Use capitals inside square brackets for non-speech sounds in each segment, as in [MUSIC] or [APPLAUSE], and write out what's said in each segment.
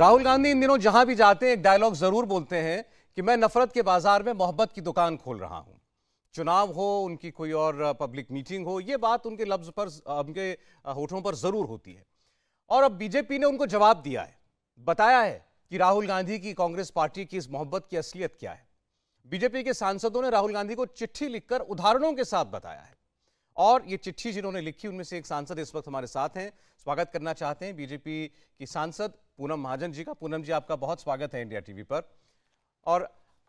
राहुल गांधी इन दिनों जहां भी जाते हैं एक डायलॉग जरूर बोलते हैं कि मैं नफरत के बाजार में मोहब्बत की दुकान खोल रहा हूं चुनाव हो उनकी कोई और पब्लिक मीटिंग हो ये बात उनके लफ्ज पर उनके होठों पर जरूर होती है और अब बीजेपी ने उनको जवाब दिया है बताया है कि राहुल गांधी की कांग्रेस पार्टी की इस मोहब्बत की असलियत क्या है बीजेपी के सांसदों ने राहुल गांधी को चिट्ठी लिखकर उदाहरणों के साथ बताया है और ये चिट्ठी जिन्होंने लिखी उनमें से एक सांसद इस वक्त हमारे साथ हैं स्वागत करना चाहते हैं बीजेपी की सांसद पूनम महाजन जी का पूनम जी आपका बहुत स्वागत है इंडिया टीवी पर और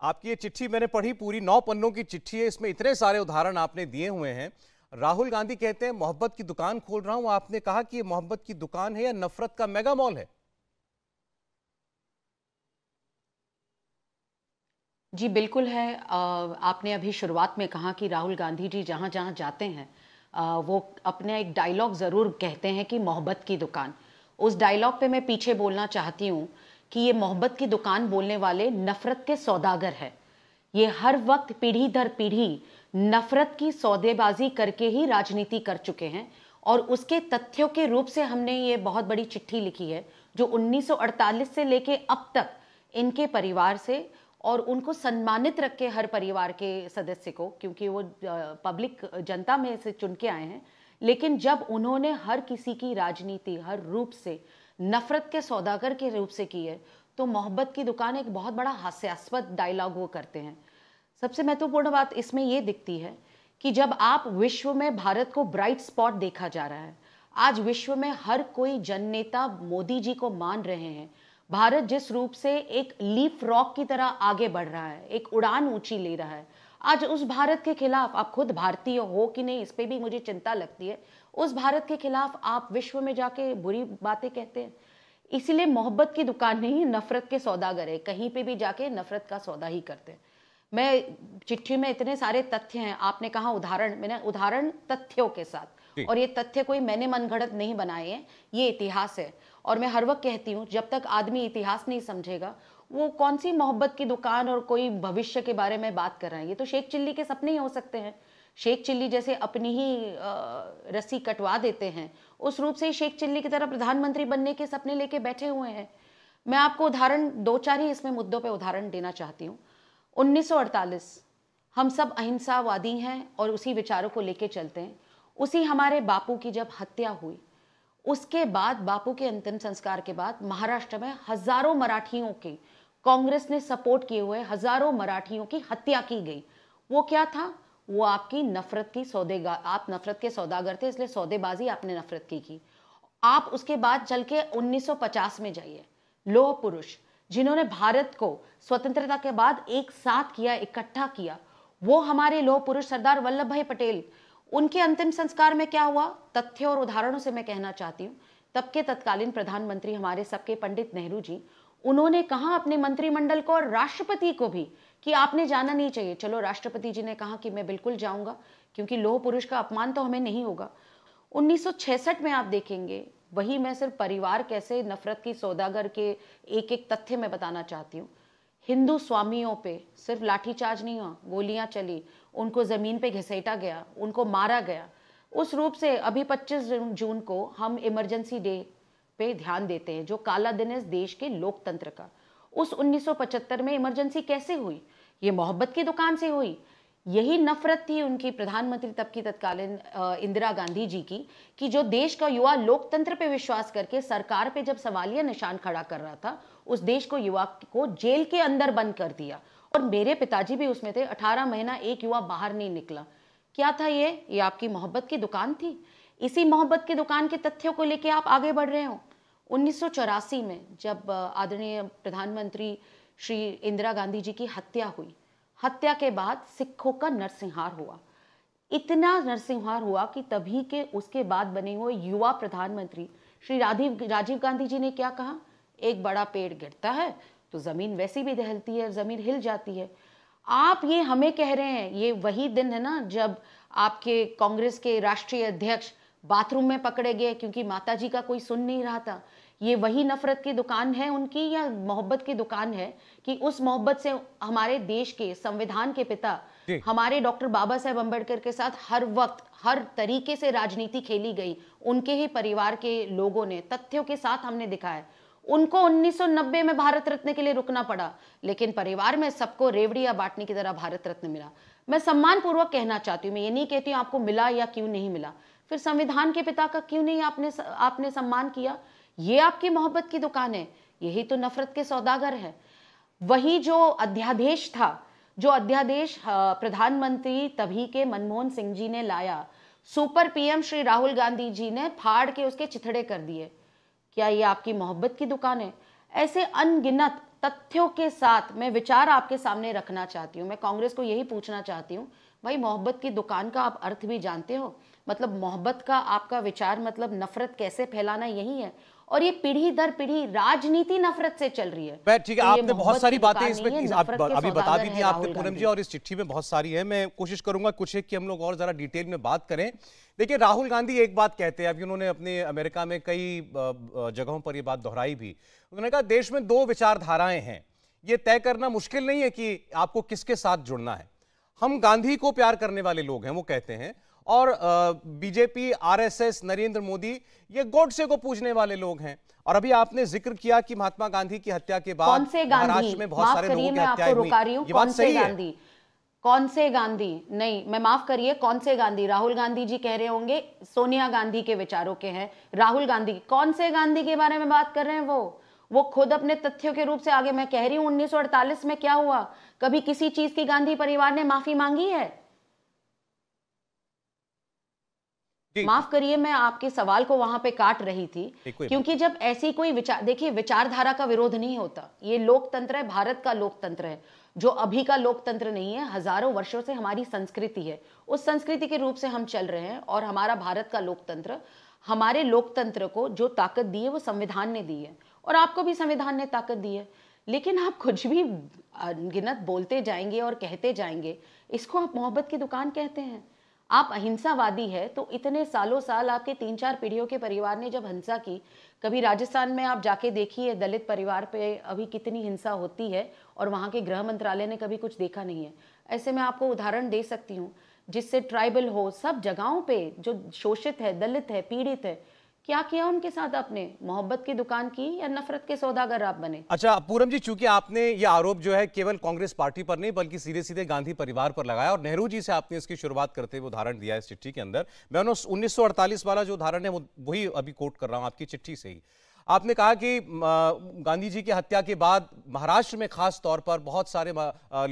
आपकी ये चिट्ठी मैंने पढ़ी पूरी नौ पन्नों की चिट्ठी है इसमें इतने सारे उदाहरण आपने दिए हुए हैं राहुल गांधी कहते हैं मोहब्बत की दुकान खोल रहा हूं आपने कहा कि ये मोहब्बत की दुकान है या नफरत का मेगा मॉल है जी बिल्कुल है आपने अभी शुरुआत में कहा कि राहुल गांधी जी जहां जहां जाते हैं वो अपने एक डायलॉग ज़रूर कहते हैं कि मोहब्बत की दुकान उस डायलॉग पे मैं पीछे बोलना चाहती हूँ कि ये मोहब्बत की दुकान बोलने वाले नफ़रत के सौदागर है ये हर वक्त पीढ़ी दर पीढ़ी नफ़रत की सौदेबाजी करके ही राजनीति कर चुके हैं और उसके तथ्यों के रूप से हमने ये बहुत बड़ी चिट्ठी लिखी है जो 1948 से लेके अब तक इनके परिवार से और उनको सम्मानित रख के हर परिवार के सदस्य को क्योंकि वो पब्लिक जनता में से चुन के आए हैं लेकिन जब उन्होंने हर किसी की राजनीति हर रूप से नफरत के सौदागर के रूप से की है तो मोहब्बत की दुकान एक बहुत बड़ा हास्यास्पद डायलॉग वो करते हैं सबसे महत्वपूर्ण बात इसमें ये दिखती है कि जब आप विश्व में भारत को ब्राइट स्पॉट देखा जा रहा है आज विश्व में हर कोई जननेता मोदी जी को मान रहे हैं भारत जिस रूप से एक लीफ रॉक की तरह आगे बढ़ रहा है एक उड़ान ऊंची ले रहा है आज उस भारत के खिलाफ आप खुद भारतीय हो कि नहीं इस पर भी मुझे चिंता लगती है उस भारत के खिलाफ आप विश्व में जाके बुरी बातें कहते हैं इसीलिए मोहब्बत की दुकान नहीं नफरत के सौदागर है कहीं पे भी जाके नफरत का सौदा ही करते हैं मैं चिट्ठी में इतने सारे तथ्य हैं आपने कहा उदाहरण मैंने उदाहरण तथ्यों के साथ और ये तथ्य कोई मैंने मनगढ़ंत नहीं बनाए हैं ये इतिहास है और मैं हर वक्त कहती हूँ जब तक आदमी इतिहास नहीं समझेगा वो कौन सी मोहब्बत की दुकान और कोई भविष्य के बारे में बात कर रहे हैं ये तो शेख चिल्ली के सपने ही हो सकते हैं शेख चिल्ली जैसे अपनी ही रस्सी कटवा देते हैं उस रूप से ही शेख चिल्ली की तरह प्रधानमंत्री बनने के सपने लेके बैठे हुए हैं मैं आपको उदाहरण दो चार ही इसमें मुद्दों पे उदाहरण देना चाहती हूँ 1948 हम सब अहिंसावादी हैं और उसी विचारों को लेके चलते हैं उसी हमारे बापू की जब हत्या हुई उसके बाद बापू के अंतिम संस्कार के बाद महाराष्ट्र में हजारों मराठियों की कांग्रेस ने सपोर्ट किए हुए हजारों मराठियों की हत्या की गई वो क्या था वो आपकी नफरत की सौदेगा आप नफरत के सौदागर थे इसलिए सौदेबाजी आपने नफरत की की आप उसके बाद चल के 1950 में जाइए लोह पुरुष जिन्होंने भारत को स्वतंत्रता के बाद एक साथ किया इकट्ठा किया वो हमारे लोह पुरुष सरदार वल्लभ भाई पटेल उनके अंतिम संस्कार में क्या हुआ तथ्य और उदाहरणों से मैं कहना चाहती हूँ तब के तत्कालीन प्रधानमंत्री हमारे सबके पंडित नेहरू जी उन्होंने कहा अपने मंत्रिमंडल को और राष्ट्रपति को भी कि आपने जाना नहीं चाहिए चलो राष्ट्रपति जी ने कहा कि मैं बिल्कुल जाऊंगा क्योंकि लोह पुरुष का अपमान तो हमें नहीं होगा 1966 में आप देखेंगे वही मैं सिर्फ परिवार कैसे नफरत की सौदागर के एक एक तथ्य में बताना चाहती हूँ हिंदू स्वामियों पे सिर्फ लाठीचार्ज नहीं हुआ गोलियां चली उनको ज़मीन पे घिसेटा गया उनको मारा गया उस रूप से अभी 25 जून को हम इमरजेंसी डे पे ध्यान देते हैं जो काला दिन है देश के लोकतंत्र का उस 1975 में इमरजेंसी कैसे हुई ये मोहब्बत की दुकान से हुई यही नफरत थी उनकी प्रधानमंत्री तब की तत्कालीन इंदिरा गांधी जी की कि जो देश का युवा लोकतंत्र पे विश्वास करके सरकार पे जब सवालिया निशान खड़ा कर रहा था उस देश को युवा को जेल के अंदर बंद कर दिया और मेरे पिताजी भी उसमें थे अठारह महीना एक युवा बाहर नहीं निकला क्या था ये ये आपकी मोहब्बत की दुकान थी इसी मोहब्बत की दुकान के तथ्यों को लेके आप आगे बढ़ रहे हो उन्नीस में जब आदरणीय प्रधानमंत्री श्री इंदिरा गांधी जी की हत्या हुई हत्या के बाद सिखों का नरसिंहार हुआ इतना नरसिंहार हुआ कि तभी के उसके बाद बने हुए युवा प्रधानमंत्री श्री राजीव राजीव गांधी जी ने क्या कहा एक बड़ा पेड़ गिरता है तो ज़मीन वैसी भी दहलती है ज़मीन हिल जाती है आप ये हमें कह रहे हैं ये वही दिन है ना जब आपके कांग्रेस के राष्ट्रीय अध्यक्ष बाथरूम में पकड़े गए क्योंकि माता जी का कोई सुन नहीं रहा था ये वही नफ़रत की दुकान है उनकी या मोहब्बत की दुकान है कि उस मोहब्बत से हमारे देश के संविधान के पिता हमारे डॉक्टर बाबा साहेब अम्बेडकर के साथ हर वक्त हर तरीके से राजनीति खेली गई उनके ही परिवार के लोगों ने तथ्यों के साथ हमने दिखाया उनको 1990 में भारत रत्न के लिए रुकना पड़ा लेकिन परिवार में सबको रेवड़ी या बाटनी की तरह भारत रत्न मिला मैं सम्मान पूर्वक कहना चाहती हूँ मैं ये नहीं कहती हूँ आपको मिला या क्यों नहीं मिला फिर संविधान के पिता का क्यों नहीं आपने आपने सम्मान किया ये आपकी मोहब्बत की दुकान है यही तो नफरत के सौदागर है वही जो अध्यादेश था जो अध्यादेश प्रधानमंत्री तभी के मनमोहन सिंह जी ने लाया सुपर पीएम श्री राहुल गांधी जी ने फाड़ के उसके चिथड़े कर दिए क्या ये आपकी मोहब्बत की दुकान है ऐसे अनगिनत तथ्यों के साथ मैं विचार आपके सामने रखना चाहती हूँ मैं कांग्रेस को यही पूछना चाहती हूँ भाई मोहब्बत की दुकान का आप अर्थ भी जानते हो मतलब मोहब्बत का आपका विचार मतलब नफरत कैसे फैलाना यही है और ये पीढ़ी दर पीढ़ी राजनीति नफरत से चल रही है ठीक है तो आपने बहुत सारी तो बातें इसमें अभी बता दी थी आपने पूनम जी और इस चिट्ठी में बहुत सारी है मैं कोशिश करूंगा कुछ एक कि हम लोग और जरा डिटेल में बात करें देखिए राहुल गांधी एक बात कहते हैं अभी उन्होंने अपने अमेरिका में कई जगहों पर यह बात दोहराई भी उन्होंने कहा देश में दो विचारधाराएं हैं ये तय करना मुश्किल नहीं है कि आपको किसके साथ जुड़ना है हम गांधी को प्यार करने वाले लोग हैं वो कहते हैं और बीजेपी आरएसएस नरेंद्र मोदी ये गोडसे को पूजने वाले लोग हैं और अभी आपने जिक्र किया कि महात्मा गांधी की हत्या के बाद महाराष्ट्र में बहुत सारे लोगों की हत्या हुई ये बात सही है कौन से गांधी नहीं मैं माफ करिए कौन से गांधी राहुल गांधी जी कह रहे होंगे सोनिया गांधी के विचारों के हैं राहुल गांधी कौन से गांधी के बारे में बात कर रहे हैं वो वो खुद अपने तथ्यों के रूप से आगे मैं कह रही हूँ 1948 में क्या हुआ कभी किसी चीज की गांधी परिवार ने माफी मांगी है माफ करिए मैं आपके सवाल को वहां पे काट रही थी क्योंकि जब ऐसी कोई विचार देखिए विचारधारा का विरोध नहीं होता ये लोकतंत्र है भारत का लोकतंत्र है जो अभी का लोकतंत्र नहीं है हजारों वर्षों से हमारी संस्कृति है उस संस्कृति के रूप से हम चल रहे हैं और हमारा भारत का लोकतंत्र हमारे लोकतंत्र को जो ताकत दी है वो संविधान ने दी है और आपको भी संविधान ने ताकत दी है लेकिन आप कुछ भी गिनत बोलते जाएंगे और कहते जाएंगे इसको आप मोहब्बत की दुकान कहते हैं आप अहिंसावादी है तो इतने सालों साल आपके तीन चार पीढ़ियों के परिवार ने जब हिंसा की कभी राजस्थान में आप जाके देखिए दलित परिवार पे अभी कितनी हिंसा होती है और वहाँ के गृह मंत्रालय ने कभी कुछ देखा नहीं है ऐसे में आपको उदाहरण दे सकती हूँ जिससे ट्राइबल हो सब जगहों पे जो शोषित है दलित है पीड़ित है क्या किया उनके साथ आपने मोहब्बत की दुकान की या नफरत के सौदागर आप बने अच्छा पूरम जी चूंकि आपने ये आरोप जो है केवल कांग्रेस पार्टी पर नहीं बल्कि सीधे सीधे गांधी परिवार पर लगाया और नेहरू जी से आपने इसकी शुरुआत करते हुए उदाहरण दिया इस चिट्ठी के अंदर मैं उन्नीस सौ वाला जो उदाहरण है वही अभी कोट कर रहा हूँ आपकी चिट्ठी से ही आपने कहा कि गांधी जी की हत्या के बाद महाराष्ट्र में खास तौर पर बहुत सारे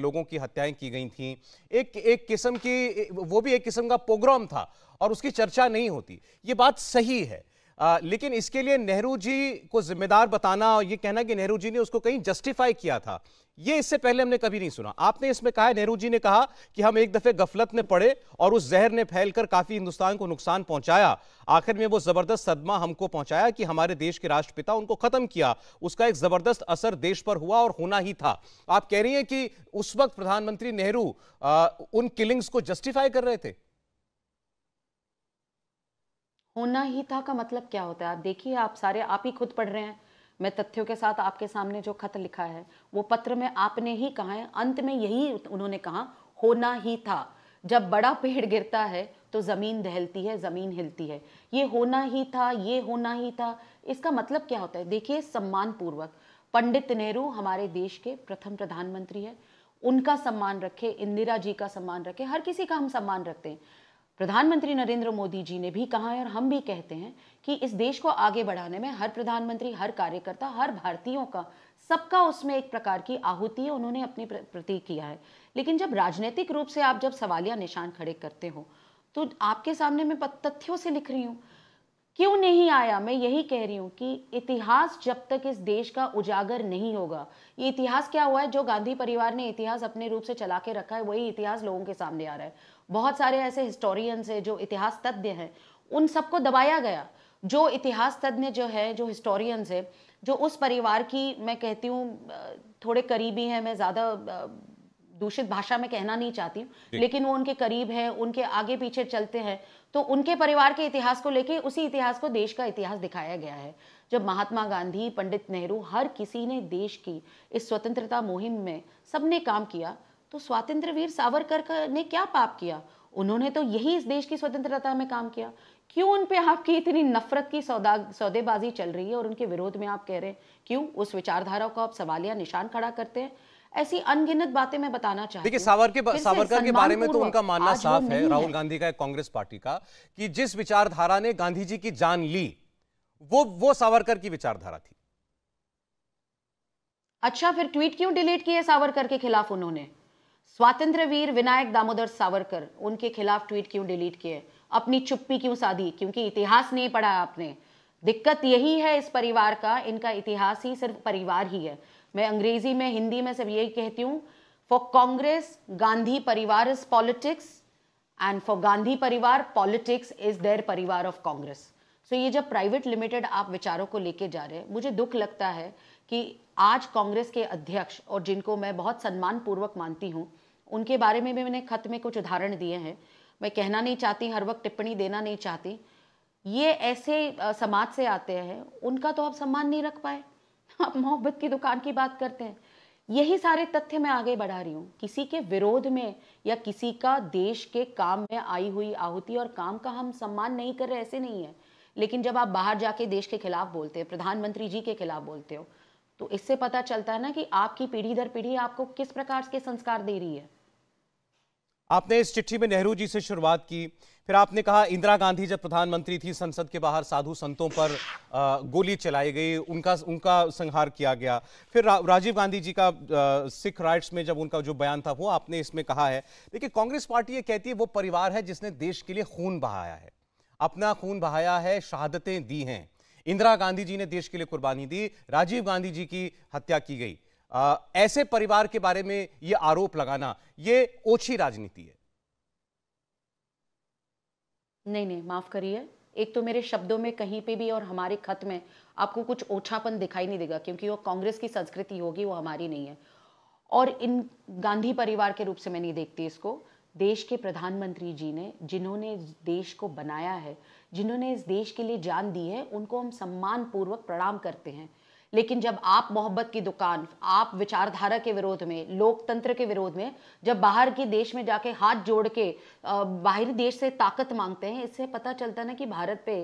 लोगों की हत्याएं की गई थीं एक एक किस्म की वो भी एक किस्म का प्रोग्राम था और उसकी चर्चा नहीं होती ये बात सही है आ, लेकिन इसके लिए नेहरू जी को जिम्मेदार बताना और ये कहना कि नेहरू जी ने उसको कहीं जस्टिफाई किया था ये इससे पहले हमने कभी नहीं सुना आपने इसमें कहा नेहरू जी ने कहा कि हम एक दफे गफलत में पड़े और उस जहर ने फैलकर काफी हिंदुस्तान को नुकसान पहुंचाया आखिर में वो जबरदस्त सदमा हमको पहुंचाया कि हमारे देश के राष्ट्रपिता उनको खत्म किया उसका एक जबरदस्त असर देश पर हुआ और होना ही था आप कह रही है कि उस वक्त प्रधानमंत्री नेहरू उन किलिंग्स को जस्टिफाई कर रहे थे होना ही था का मतलब क्या होता है आप देखिए आप सारे आप ही खुद पढ़ रहे हैं मैं तथ्यों के साथ आपके सामने जो खत लिखा है वो पत्र में आपने ही कहा है अंत में यही उन्होंने कहा होना ही था जब बड़ा पेड़ गिरता है तो ज़मीन दहलती है ज़मीन हिलती है ये होना ही था ये होना ही था इसका मतलब क्या होता है देखिए सम्मान पूर्वक पंडित नेहरू हमारे देश के प्रथम प्रधानमंत्री है उनका सम्मान रखे इंदिरा जी का सम्मान रखे हर किसी का हम सम्मान रखते हैं प्रधानमंत्री नरेंद्र मोदी जी ने भी कहा है और हम भी कहते हैं कि इस देश को आगे बढ़ाने में हर प्रधानमंत्री हर कार्यकर्ता हर भारतीयों का सबका उसमें एक प्रकार की आहुति है उन्होंने अपने प्रति किया है लेकिन जब राजनीतिक रूप से आप जब सवालिया निशान खड़े करते हो तो आपके सामने मैं तथ्यों से लिख रही हूँ क्यों नहीं आया मैं यही कह रही हूँ कि इतिहास जब तक इस देश का उजागर नहीं होगा ये इतिहास क्या हुआ है जो गांधी परिवार ने इतिहास अपने रूप से चला के रखा है वही इतिहास लोगों के सामने आ रहा है बहुत सारे ऐसे हिस्टोरियंस हैं जो इतिहास तज्ञ हैं उन सबको दबाया गया जो इतिहास तज्ञ जो है जो हिस्टोरियंस है जो उस परिवार की मैं कहती हूँ थोड़े करीबी हैं मैं ज़्यादा दूषित भाषा में कहना नहीं चाहती हूँ लेकिन वो उनके करीब हैं उनके आगे पीछे चलते हैं तो उनके परिवार के इतिहास को लेके उसी इतिहास को देश का इतिहास दिखाया गया है जब महात्मा गांधी पंडित नेहरू हर किसी ने देश की इस स्वतंत्रता मुहिम में सबने काम किया तो स्वातंत्र वीर सावरकर ने क्या पाप किया उन्होंने तो यही इस देश की स्वतंत्रता में काम किया क्यों उन पे आपकी इतनी नफरत की सौदा सौदेबाजी चल रही है और उनके विरोध में आप कह रहे हैं क्यों उस विचारधारा को आप सवाल या निशान खड़ा करते हैं ऐसी अनगिनत बातें मैं बताना चाहती देखिए सावरकर सावरकर के बारे में तो उनका मानना साफ है राहुल गांधी का कांग्रेस पार्टी का कि जिस विचारधारा ने गांधी जी की जान ली वो वो सावरकर की विचारधारा थी अच्छा फिर ट्वीट क्यों डिलीट किए सावरकर के खिलाफ उन्होंने स्वातंत्र वीर विनायक दामोदर सावरकर उनके खिलाफ ट्वीट क्यों डिलीट किए अपनी चुप्पी क्यों साधी क्योंकि इतिहास नहीं पढ़ा आपने दिक्कत यही है इस परिवार का इनका इतिहास ही सिर्फ परिवार ही है मैं अंग्रेजी में हिंदी में सब यही कहती हूँ फॉर कांग्रेस गांधी परिवार is politics and for Gandhi परिवार पॉलिटिक्स इज देयर परिवार ऑफ कांग्रेस सो ये जब प्राइवेट लिमिटेड आप विचारों को लेके जा रहे हैं मुझे दुख लगता है कि आज कांग्रेस के अध्यक्ष और जिनको मैं बहुत सम्मानपूर्वक मानती हूँ उनके बारे में भी मैंने खत में कुछ उदाहरण दिए हैं मैं कहना नहीं चाहती हर वक्त टिप्पणी देना नहीं चाहती ये ऐसे समाज से आते हैं उनका तो आप सम्मान नहीं रख पाए [LAUGHS] आप मोहब्बत की दुकान की बात करते हैं यही सारे तथ्य मैं आगे बढ़ा रही हूँ किसी के विरोध में या किसी का देश के काम में आई हुई आहुति और काम का हम सम्मान नहीं कर रहे ऐसे नहीं है लेकिन जब आप बाहर जाके देश के खिलाफ बोलते हैं प्रधानमंत्री जी के खिलाफ बोलते हो तो इससे पता चलता है ना कि आपकी पीढ़ी दर पीढ़ी आपको किस प्रकार के संस्कार दे रही है आपने इस चिट्ठी में नेहरू जी से शुरुआत की फिर आपने कहा इंदिरा गांधी जब प्रधानमंत्री थी संसद के बाहर साधु संतों पर गोली चलाई गई उनका उनका संहार किया गया फिर रा, राजीव गांधी जी का सिख राइट्स में जब उनका जो बयान था वो आपने इसमें कहा है देखिए कांग्रेस पार्टी ये कहती है वो परिवार है जिसने देश के लिए खून बहाया है अपना खून बहाया है शहादतें दी हैं इंदिरा गांधी जी ने देश के लिए कुर्बानी दी राजीव गांधी जी की हत्या की गई आ, ऐसे परिवार के बारे में ये आरोप लगाना ये ओछी राजनीति है नहीं नहीं माफ करिए एक तो मेरे शब्दों में कहीं पे भी और हमारे खत में आपको कुछ ओछापन दिखाई नहीं देगा क्योंकि वो कांग्रेस की संस्कृति होगी वो हमारी नहीं है और इन गांधी परिवार के रूप से मैं नहीं देखती इसको देश के प्रधानमंत्री जी ने जिन्होंने देश को बनाया है जिन्होंने इस देश के लिए जान दी है उनको हम सम्मान पूर्वक प्रणाम करते हैं लेकिन जब आप मोहब्बत की दुकान आप विचारधारा के विरोध में लोकतंत्र के विरोध में जब बाहर के देश में जाके हाथ जोड़ के बाहरी देश से ताकत मांगते हैं इससे पता चलता ना कि भारत पे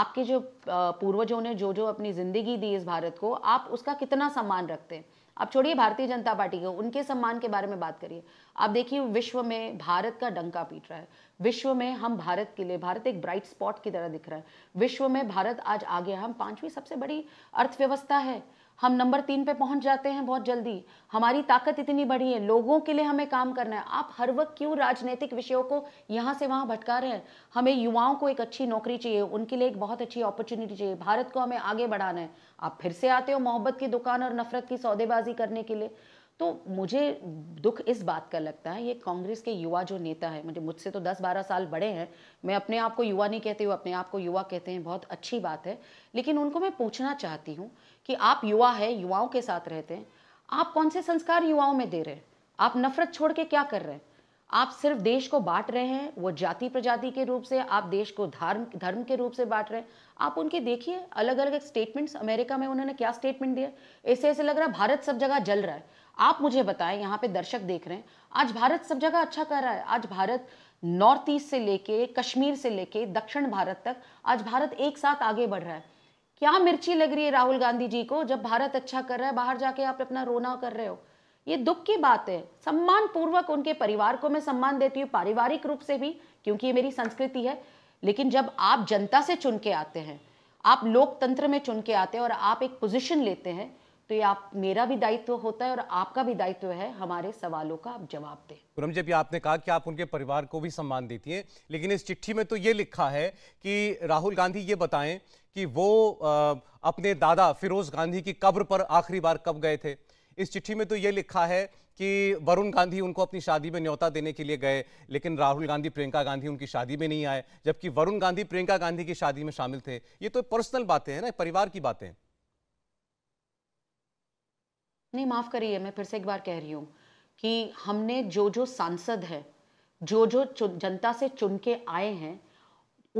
आपके जो पूर्वजों ने जो जो अपनी ज़िंदगी दी इस भारत को आप उसका कितना सम्मान रखते हैं आप छोड़िए भारतीय जनता पार्टी के उनके सम्मान के बारे में बात करिए आप देखिए विश्व में भारत का डंका पीट रहा है विश्व में हम भारत के लिए भारत एक ब्राइट स्पॉट की तरह दिख रहा है विश्व में भारत आज आगे हम पांचवी सबसे बड़ी अर्थव्यवस्था है हम नंबर तीन पे पहुंच जाते हैं बहुत जल्दी हमारी ताकत इतनी बड़ी है लोगों के लिए हमें काम करना है आप हर वक्त क्यों राजनीतिक विषयों को यहाँ से वहाँ भटका रहे हैं हमें युवाओं को एक अच्छी नौकरी चाहिए उनके लिए एक बहुत अच्छी अपॉर्चुनिटी चाहिए भारत को हमें आगे बढ़ाना है आप फिर से आते हो मोहब्बत की दुकान और नफरत की सौदेबाजी करने के लिए तो मुझे दुख इस बात का लगता है ये कांग्रेस के युवा जो नेता है मुझे मुझसे तो 10-12 साल बड़े हैं मैं अपने आप को युवा नहीं कहती हूँ अपने आप को युवा कहते हैं बहुत अच्छी बात है लेकिन उनको मैं पूछना चाहती हूँ कि आप युवा है युवाओं के साथ रहते हैं आप कौन से संस्कार युवाओं में दे रहे हैं आप नफरत छोड़ के क्या कर रहे हैं आप सिर्फ देश को बांट रहे हैं वो जाति प्रजाति के रूप से आप देश को धर्म धर्म के रूप से बांट रहे हैं आप उनके देखिए अलग अलग स्टेटमेंट्स अमेरिका में उन्होंने क्या स्टेटमेंट दिया ऐसे ऐसे लग रहा है भारत सब जगह जल रहा है आप मुझे बताएं यहाँ पे दर्शक देख रहे हैं आज भारत सब जगह अच्छा कर रहा है आज भारत नॉर्थ ईस्ट से लेके कश्मीर से लेके दक्षिण भारत तक आज भारत एक साथ आगे बढ़ रहा है क्या मिर्ची लग रही है राहुल गांधी जी को जब भारत अच्छा कर रहा है बाहर जाके आप अपना रोना कर रहे हो ये दुख की बात है सम्मान पूर्वक उनके परिवार को मैं सम्मान देती हूँ पारिवारिक रूप से भी क्योंकि ये मेरी संस्कृति है लेकिन जब आप जनता से चुन के आते हैं आप लोकतंत्र में चुन के आते हैं और आप एक पोजिशन लेते हैं तो ये आप मेरा भी दायित्व होता है और आपका भी दायित्व है हमारे सवालों का आप जवाब दें पूरम जी आपने कहा कि आप उनके परिवार को भी सम्मान देती हैं लेकिन इस चिट्ठी में तो ये लिखा है कि राहुल गांधी ये बताएं कि वो अपने दादा फिरोज गांधी की कब्र पर आखिरी बार कब गए थे इस चिट्ठी में तो ये लिखा है कि वरुण गांधी उनको अपनी शादी में न्योता देने के लिए गए लेकिन राहुल गांधी प्रियंका गांधी उनकी शादी में नहीं आए जबकि वरुण गांधी प्रियंका गांधी की शादी में शामिल थे ये तो पर्सनल बातें हैं ना परिवार की बातें हैं नहीं माफ़ करिए मैं फिर से एक बार कह रही हूँ कि हमने जो जो सांसद है जो जो जनता से चुन के आए हैं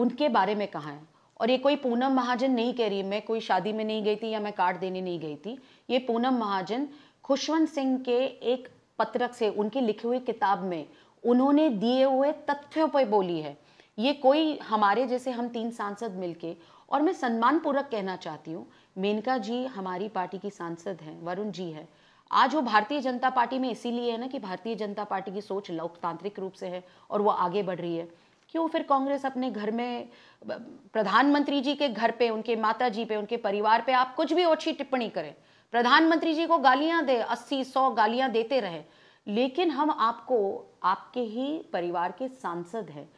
उनके बारे में कहा है और ये कोई पूनम महाजन नहीं कह रही मैं कोई शादी में नहीं गई थी या मैं कार्ड देने नहीं गई थी ये पूनम महाजन खुशवंत सिंह के एक पत्रक से उनकी लिखी हुई किताब में उन्होंने दिए हुए तथ्यों पर बोली है ये कोई हमारे जैसे हम तीन सांसद मिलके और मैं सम्मानपूर्वक कहना चाहती हूँ मेनका जी हमारी पार्टी की सांसद हैं वरुण जी है आज वो भारतीय जनता पार्टी में इसीलिए है ना कि भारतीय जनता पार्टी की सोच लोकतांत्रिक रूप से है और वो आगे बढ़ रही है क्यों फिर कांग्रेस अपने घर में प्रधानमंत्री जी के घर पे उनके माता जी पे उनके परिवार पे आप कुछ भी ओछी टिप्पणी करें प्रधानमंत्री जी को गालियां दे अस्सी सौ गालियां देते रहे लेकिन हम आपको आपके ही परिवार के सांसद हैं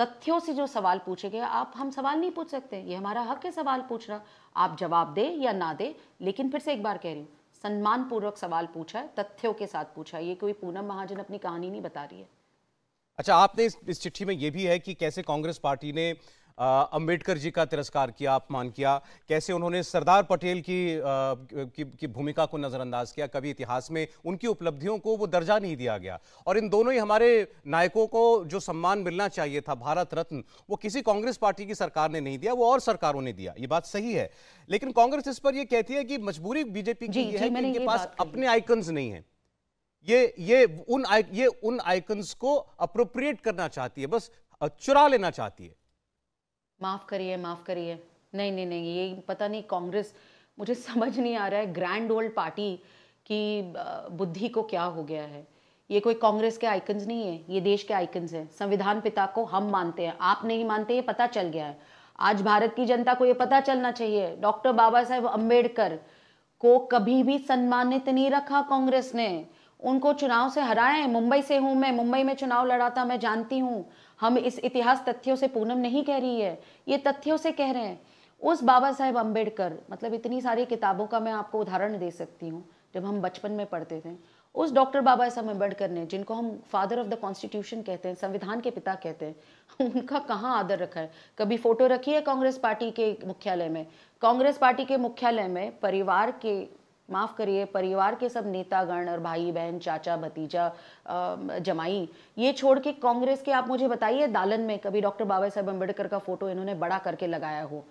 तथ्यों से जो सवाल पूछे गए आप हम सवाल नहीं पूछ सकते ये हमारा हक है सवाल पूछना आप जवाब दे या ना दे लेकिन फिर से एक बार कह रही हूँ सम्मानपूर्वक सवाल पूछा है तथ्यों के साथ पूछा है ये कोई पूनम महाजन अपनी कहानी नहीं बता रही है अच्छा आपने इस चिट्ठी में ये भी है कि कैसे कांग्रेस पार्टी ने अंबेडकर जी का तिरस्कार किया अपमान किया कैसे उन्होंने सरदार पटेल की, की, की भूमिका को नज़रअंदाज किया कभी इतिहास में उनकी उपलब्धियों को वो दर्जा नहीं दिया गया और इन दोनों ही हमारे नायकों को जो सम्मान मिलना चाहिए था भारत रत्न वो किसी कांग्रेस पार्टी की सरकार ने नहीं दिया वो और सरकारों ने दिया ये बात सही है लेकिन कांग्रेस इस पर यह कहती है कि मजबूरी बीजेपी की है कि इनके पास अपने आइकन्स नहीं है ये ये उन ये उन आइकन्स को अप्रोप्रिएट करना चाहती है बस चुरा लेना चाहती है माफ़ करिए माफ़ करिए नहीं नहीं नहीं ये पता नहीं कांग्रेस मुझे समझ नहीं आ रहा है ग्रैंड ओल्ड पार्टी की बुद्धि को क्या हो गया है ये कोई कांग्रेस के आइकन्स नहीं है ये देश के आइकन्स हैं संविधान पिता को हम मानते हैं आप नहीं मानते ये पता चल गया है आज भारत की जनता को ये पता चलना चाहिए डॉक्टर बाबा साहेब अम्बेडकर को कभी भी सम्मानित नहीं रखा कांग्रेस ने उनको चुनाव से हराए मुंबई से हूँ मैं मुंबई में चुनाव लड़ा था मैं जानती हूँ हम इस इतिहास तथ्यों से पूनम नहीं कह रही है ये तथ्यों से कह रहे हैं उस बाबा साहेब अम्बेडकर मतलब इतनी सारी किताबों का मैं आपको उदाहरण दे सकती हूँ जब हम बचपन में पढ़ते थे उस डॉक्टर बाबा साहब अम्बेडकर ने जिनको हम फादर ऑफ द कॉन्स्टिट्यूशन कहते हैं संविधान के पिता कहते हैं [LAUGHS] उनका कहाँ आदर रखा है कभी फोटो रखी है कांग्रेस पार्टी के मुख्यालय में कांग्रेस पार्टी के मुख्यालय में परिवार के माफ़ करिए परिवार के सब नेतागण और भाई बहन चाचा भतीजा जमाई ये छोड़ के कांग्रेस के आप मुझे बताइए दालन में कभी डॉक्टर बाबा साहेब अम्बेडकर का फोटो इन्होंने बड़ा करके लगाया हो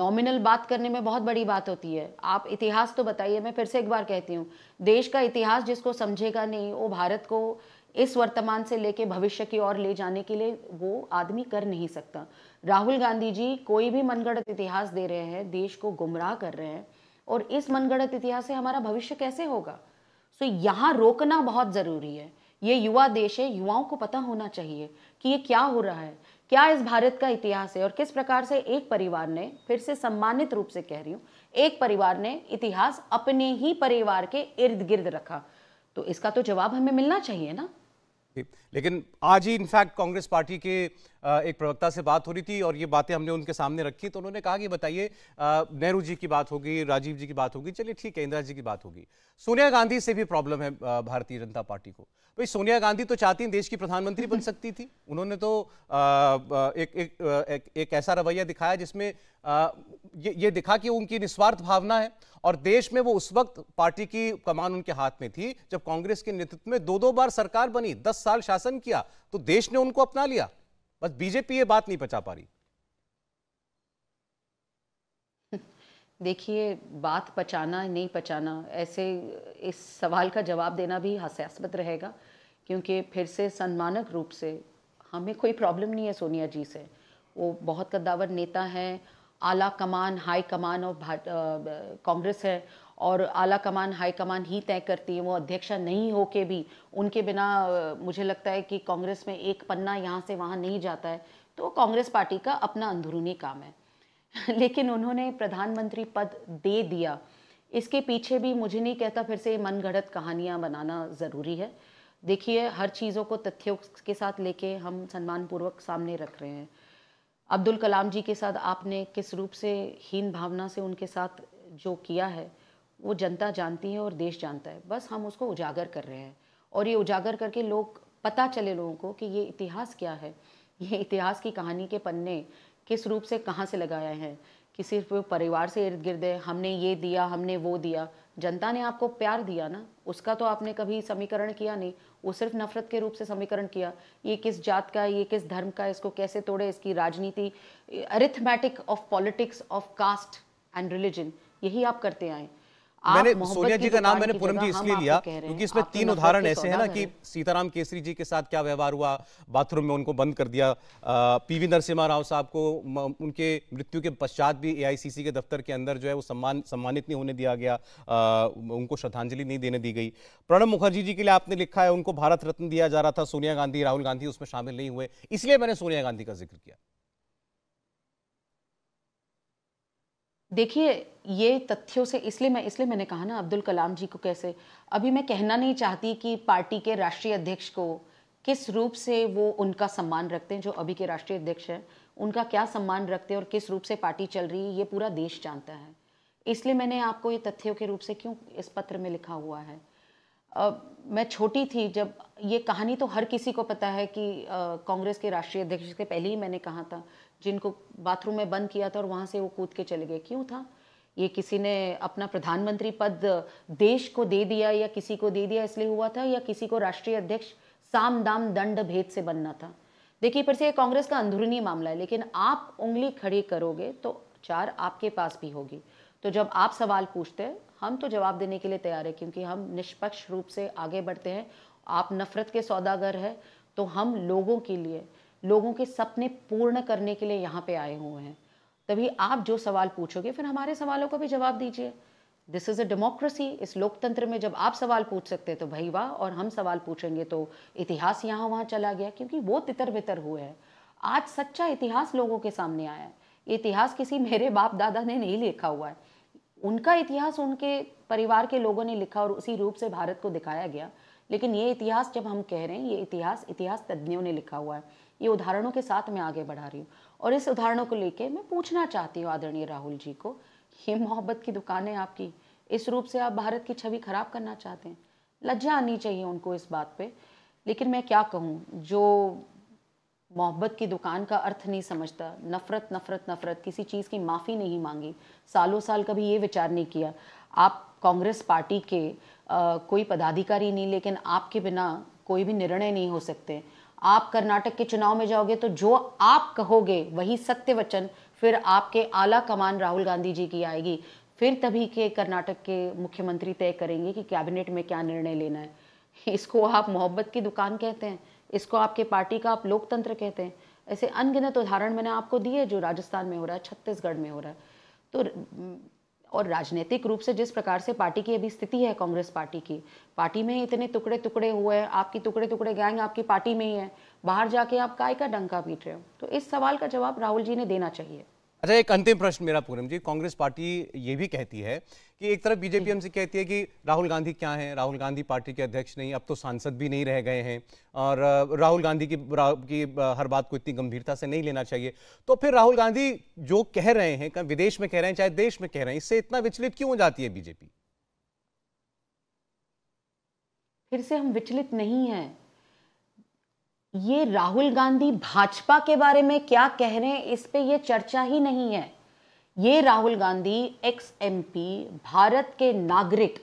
नॉमिनल बात करने में बहुत बड़ी बात होती है आप इतिहास तो बताइए मैं फिर से एक बार कहती हूँ देश का इतिहास जिसको समझेगा नहीं वो भारत को इस वर्तमान से लेके भविष्य की ओर ले जाने के लिए वो आदमी कर नहीं सकता राहुल गांधी जी कोई भी मनगढ़ इतिहास दे रहे हैं देश को गुमराह कर रहे हैं और इस मनगढ़ंत इतिहास से हमारा भविष्य कैसे होगा सो यहाँ रोकना बहुत ज़रूरी है ये युवा देश है युवाओं को पता होना चाहिए कि ये क्या हो रहा है क्या इस भारत का इतिहास है और किस प्रकार से एक परिवार ने फिर से सम्मानित रूप से कह रही हूँ एक परिवार ने इतिहास अपने ही परिवार के इर्द गिर्द रखा तो इसका तो जवाब हमें मिलना चाहिए ना लेकिन आज ही इनफैक्ट कांग्रेस पार्टी के एक प्रवक्ता से बात हो रही थी और ये बातें हमने उनके सामने रखी तो उन्होंने कहा कि बताइए नेहरू जी की बात होगी राजीव जी की बात होगी चलिए ठीक है इंदिरा जी की बात होगी सोनिया गांधी से भी प्रॉब्लम है भारतीय जनता पार्टी को भाई सोनिया गांधी तो चाहती देश की प्रधानमंत्री बन सकती थी उन्होंने तो एक एक, एक, एक ऐसा रवैया दिखाया जिसमें ये, ये दिखा कि उनकी निस्वार्थ भावना है और देश में वो उस वक्त पार्टी की कमान उनके हाथ में थी जब कांग्रेस के नेतृत्व में दो दो बार सरकार बनी दस साल शासन किया तो देश ने उनको अपना लिया बस बीजेपी ये बात नहीं पचा पा रही देखिए बात पचाना नहीं पचाना ऐसे इस सवाल का जवाब देना भी हास्यास्पद रहेगा क्योंकि फिर से सम्मानक रूप से हमें कोई प्रॉब्लम नहीं है सोनिया जी से वो बहुत कद्दावर नेता हैं आला कमान हाई कमान और कांग्रेस है और आला कमान हाई कमान ही तय करती है वो अध्यक्षा नहीं हो के भी उनके बिना मुझे लगता है कि कांग्रेस में एक पन्ना यहाँ से वहाँ नहीं जाता है तो कांग्रेस पार्टी का अपना अंदरूनी काम है [LAUGHS] लेकिन उन्होंने प्रधानमंत्री पद दे दिया इसके पीछे भी मुझे नहीं कहता फिर से मन घड़त कहानियाँ बनाना ज़रूरी है देखिए हर चीज़ों को तथ्यों के साथ लेके हम सम्मानपूर्वक सामने रख रहे हैं अब्दुल कलाम जी के साथ आपने किस रूप से हीन भावना से उनके साथ जो किया है वो जनता जानती है और देश जानता है बस हम उसको उजागर कर रहे हैं और ये उजागर करके लोग पता चले लोगों को कि ये इतिहास क्या है ये इतिहास की कहानी के पन्ने किस रूप से कहाँ से लगाए हैं कि सिर्फ परिवार से इर्द गिर्द है हमने ये दिया हमने वो दिया जनता ने आपको प्यार दिया ना उसका तो आपने कभी समीकरण किया नहीं वो सिर्फ नफरत के रूप से समीकरण किया ये किस जात का ये किस धर्म का इसको कैसे तोड़े इसकी राजनीति arithmetic of politics of caste and religion यही आप करते आए मैंने सोनिया जी का नाम मैंने पूनम जी इसलिए लिया क्योंकि इसमें तीन उदाहरण ऐसे हैं ना कि सीताराम केसरी जी के साथ क्या व्यवहार हुआ बाथरूम में उनको बंद कर दिया पीवी नरसिम्हा राव साहब को उनके मृत्यु के पश्चात भी एआईसीसी के दफ्तर के अंदर जो है वो सम्मान सम्मानित नहीं होने दिया गया आ, उनको श्रद्धांजलि नहीं देने दी गई प्रणब मुखर्जी जी के लिए आपने लिखा है उनको भारत रत्न दिया जा रहा था सोनिया गांधी राहुल गांधी उसमें शामिल नहीं हुए इसलिए मैंने सोनिया गांधी का जिक्र किया देखिए ये तथ्यों से इसलिए मैं इसलिए मैंने कहा ना अब्दुल कलाम जी को कैसे अभी मैं कहना नहीं चाहती कि पार्टी के राष्ट्रीय अध्यक्ष को किस रूप से वो उनका सम्मान रखते हैं जो अभी के राष्ट्रीय अध्यक्ष हैं उनका क्या सम्मान रखते हैं और किस रूप से पार्टी चल रही है ये पूरा देश जानता है इसलिए मैंने आपको ये तथ्यों के रूप से क्यों इस पत्र में लिखा हुआ है आ, मैं छोटी थी जब ये कहानी तो हर किसी को पता है कि कांग्रेस के राष्ट्रीय अध्यक्ष से पहले ही मैंने कहा था जिनको बाथरूम में बंद किया था और वहाँ से वो कूद के चले गए क्यों था ये किसी ने अपना प्रधानमंत्री पद देश को दे दिया या किसी को दे दिया इसलिए हुआ था या किसी को राष्ट्रीय अध्यक्ष साम दाम दंड भेद से बनना था देखिए फिर से ये कांग्रेस का अंदरूनी मामला है लेकिन आप उंगली खड़ी करोगे तो चार आपके पास भी होगी तो जब आप सवाल पूछते हैं हम तो जवाब देने के लिए तैयार है क्योंकि हम निष्पक्ष रूप से आगे बढ़ते हैं आप नफरत के सौदागर है तो हम लोगों के लिए लोगों के सपने पूर्ण करने के लिए यहाँ पे आए हुए हैं तभी आप जो सवाल पूछोगे फिर हमारे सवालों का भी जवाब दीजिए दिस इज़ अ डेमोक्रेसी इस लोकतंत्र में जब आप सवाल पूछ सकते हैं तो भाई वाह और हम सवाल पूछेंगे तो इतिहास यहाँ वहाँ चला गया क्योंकि वो तितर बितर हुए हैं आज सच्चा इतिहास लोगों के सामने आया है इतिहास किसी मेरे बाप दादा ने नहीं लिखा हुआ है उनका इतिहास उनके परिवार के लोगों ने लिखा और उसी रूप से भारत को दिखाया गया लेकिन ये इतिहास जब हम कह रहे हैं ये इतिहास इतिहास तज्ञों ने लिखा हुआ है ये उदाहरणों के साथ मैं आगे बढ़ा रही हूँ और इस उदाहरणों को लेके मैं पूछना चाहती हूँ आदरणीय राहुल जी को ये मोहब्बत की दुकान है आपकी इस रूप से आप भारत की छवि खराब करना चाहते हैं लज्जा आनी चाहिए उनको इस बात पर लेकिन मैं क्या कहूँ जो मोहब्बत की दुकान का अर्थ नहीं समझता नफ़रत नफ़रत नफ़रत किसी चीज़ की माफ़ी नहीं मांगी सालों साल कभी ये विचार नहीं किया आप कांग्रेस पार्टी के आ, कोई पदाधिकारी नहीं लेकिन आपके बिना कोई भी निर्णय नहीं हो सकते आप कर्नाटक के चुनाव में जाओगे तो जो आप कहोगे वही सत्य वचन फिर आपके आला कमान राहुल गांधी जी की आएगी फिर तभी के कर्नाटक के मुख्यमंत्री तय करेंगे कि कैबिनेट में क्या निर्णय लेना है इसको आप मोहब्बत की दुकान कहते हैं इसको आपके पार्टी का आप लोकतंत्र कहते हैं ऐसे अनगिनत उदाहरण मैंने आपको दिए जो राजस्थान में हो रहा है छत्तीसगढ़ में हो रहा है तो और राजनीतिक रूप से जिस प्रकार से पार्टी की अभी स्थिति है कांग्रेस पार्टी की पार्टी में ही इतने टुकड़े टुकड़े हुए हैं आपकी टुकड़े टुकड़े गैंग आपकी पार्टी में ही है बाहर जाके आप काय का डंका पीट रहे हो तो इस सवाल का जवाब राहुल जी ने देना चाहिए अच्छा एक अंतिम प्रश्न मेरा पूनम जी कांग्रेस पार्टी ये भी कहती है कि एक तरफ बीजेपी हमसे कहती है कि राहुल गांधी क्या हैं राहुल गांधी पार्टी के अध्यक्ष नहीं अब तो सांसद भी नहीं रह गए हैं और राहुल गांधी की रा, की हर बात को इतनी गंभीरता से नहीं लेना चाहिए तो फिर राहुल गांधी जो कह रहे हैं विदेश में कह रहे हैं चाहे देश में कह रहे हैं इससे इतना विचलित क्यों हो जाती है बीजेपी फिर से हम विचलित नहीं है ये राहुल गांधी भाजपा के बारे में क्या कह रहे हैं इस पे ये चर्चा ही नहीं है ये राहुल गांधी एक्स एमपी भारत के नागरिक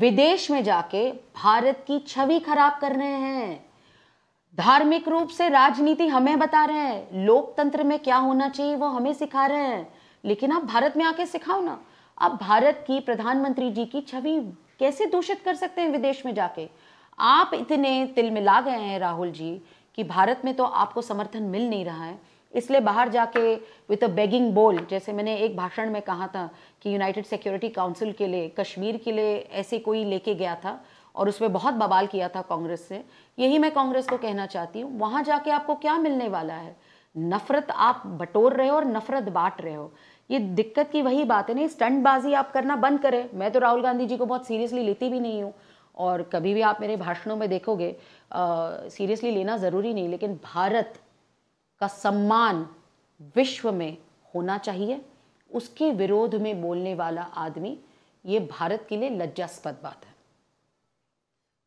विदेश में जाके भारत की छवि खराब कर रहे हैं धार्मिक रूप से राजनीति हमें बता रहे हैं लोकतंत्र में क्या होना चाहिए वो हमें सिखा रहे हैं लेकिन आप भारत में आके सिखाओ ना आप भारत की प्रधानमंत्री जी की छवि कैसे दूषित कर सकते हैं विदेश में जाके आप इतने तिल मिला गए हैं राहुल जी कि भारत में तो आपको समर्थन मिल नहीं रहा है इसलिए बाहर जाके विथ अ बेगिंग बोल जैसे मैंने एक भाषण में कहा था कि यूनाइटेड सिक्योरिटी काउंसिल के लिए कश्मीर के लिए ऐसे कोई लेके गया था और उसमें बहुत बवाल किया था कांग्रेस से यही मैं कांग्रेस को कहना चाहती हूँ वहाँ जाके आपको क्या मिलने वाला है नफरत आप बटोर रहे हो और नफरत बांट रहे हो ये दिक्कत की वही बात है नहीं स्टंटबाजी आप करना बंद करें मैं तो राहुल गांधी जी को बहुत सीरियसली लेती भी नहीं हूँ और कभी भी आप मेरे भाषणों में देखोगे सीरियसली लेना ज़रूरी नहीं लेकिन भारत का सम्मान विश्व में होना चाहिए उसके विरोध में बोलने वाला आदमी ये भारत के लिए लज्जास्पद बात है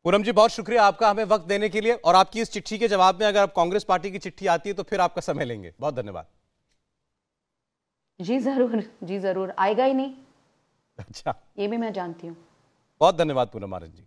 पूनम जी बहुत शुक्रिया आपका हमें वक्त देने के लिए और आपकी इस चिट्ठी के जवाब में अगर आप कांग्रेस पार्टी की चिट्ठी आती है तो फिर आपका समय लेंगे बहुत धन्यवाद जी जरूर जी जरूर आएगा ही नहीं अच्छा ये भी मैं जानती हूँ बहुत धन्यवाद पूनम आनंद जी